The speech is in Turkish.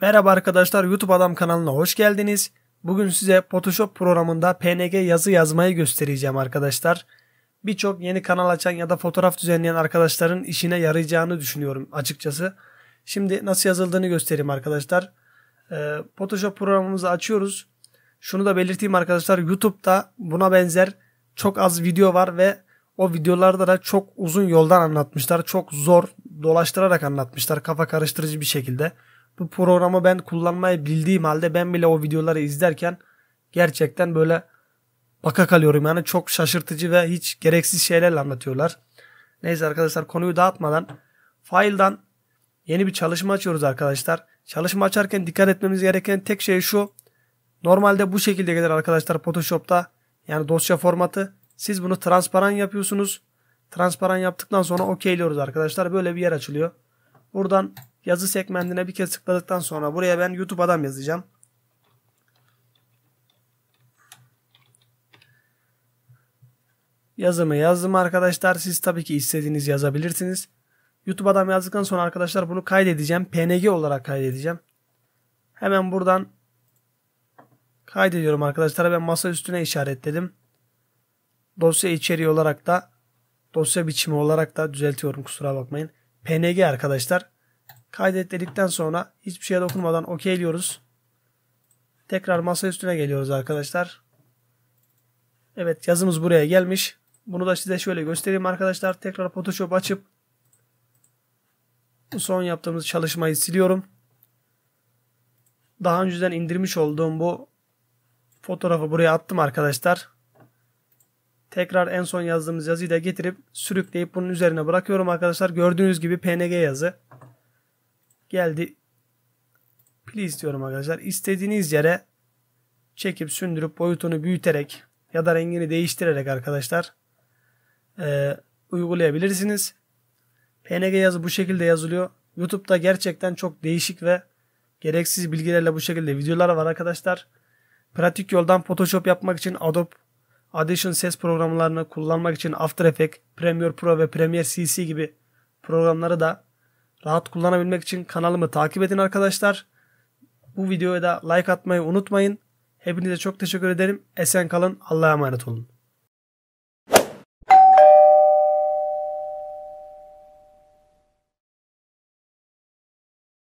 Merhaba arkadaşlar YouTube Adam kanalına hoş geldiniz. Bugün size Photoshop programında PNG yazı yazmayı göstereceğim arkadaşlar. Birçok yeni kanal açan ya da fotoğraf düzenleyen arkadaşların işine yarayacağını düşünüyorum açıkçası. Şimdi nasıl yazıldığını göstereyim arkadaşlar. Ee, Photoshop programımızı açıyoruz. Şunu da belirteyim arkadaşlar YouTube'da buna benzer çok az video var ve o videolarda da çok uzun yoldan anlatmışlar. Çok zor dolaştırarak anlatmışlar kafa karıştırıcı bir şekilde bu programı ben kullanmayı bildiğim halde ben bile o videoları izlerken gerçekten böyle baka kalıyorum. Yani çok şaşırtıcı ve hiç gereksiz şeylerle anlatıyorlar. Neyse arkadaşlar konuyu dağıtmadan file'dan yeni bir çalışma açıyoruz arkadaşlar. Çalışma açarken dikkat etmemiz gereken tek şey şu. Normalde bu şekilde gelir arkadaşlar Photoshop'ta. Yani dosya formatı. Siz bunu transparan yapıyorsunuz. Transparan yaptıktan sonra okeyliyoruz arkadaşlar. Böyle bir yer açılıyor. Buradan Yazı segmentine bir kez tıkladıktan sonra buraya ben YouTube adam yazacağım. Yazımı yazdım arkadaşlar. Siz tabii ki istediğiniz yazabilirsiniz. YouTube adam yazdıktan sonra arkadaşlar bunu kaydedeceğim. PNG olarak kaydedeceğim. Hemen buradan kaydediyorum arkadaşlar. Ben masa üstüne işaretledim. Dosya içeriği olarak da dosya biçimi olarak da düzeltiyorum kusura bakmayın. PNG arkadaşlar. Kaydet dedikten sonra hiçbir şeye dokunmadan okeyliyoruz. Tekrar masa üstüne geliyoruz arkadaşlar. Evet yazımız buraya gelmiş. Bunu da size şöyle göstereyim arkadaşlar. Tekrar Photoshop açıp bu son yaptığımız çalışmayı siliyorum. Daha önceden indirmiş olduğum bu fotoğrafı buraya attım arkadaşlar. Tekrar en son yazdığımız yazıyı da getirip sürükleyip bunun üzerine bırakıyorum arkadaşlar. Gördüğünüz gibi PNG yazı. Geldi. Please diyorum arkadaşlar. İstediğiniz yere çekip sündürüp boyutunu büyüterek ya da rengini değiştirerek arkadaşlar e, uygulayabilirsiniz. PNG yazı bu şekilde yazılıyor. YouTube'da gerçekten çok değişik ve gereksiz bilgilerle bu şekilde videolar var arkadaşlar. Pratik yoldan Photoshop yapmak için Adobe Audition ses programlarını kullanmak için After Effects, Premiere Pro ve Premiere CC gibi programları da rahat kullanabilmek için kanalımı takip edin arkadaşlar. Bu videoya da like atmayı unutmayın. Hepinize çok teşekkür ederim. Esen kalın. Allah'a emanet olun.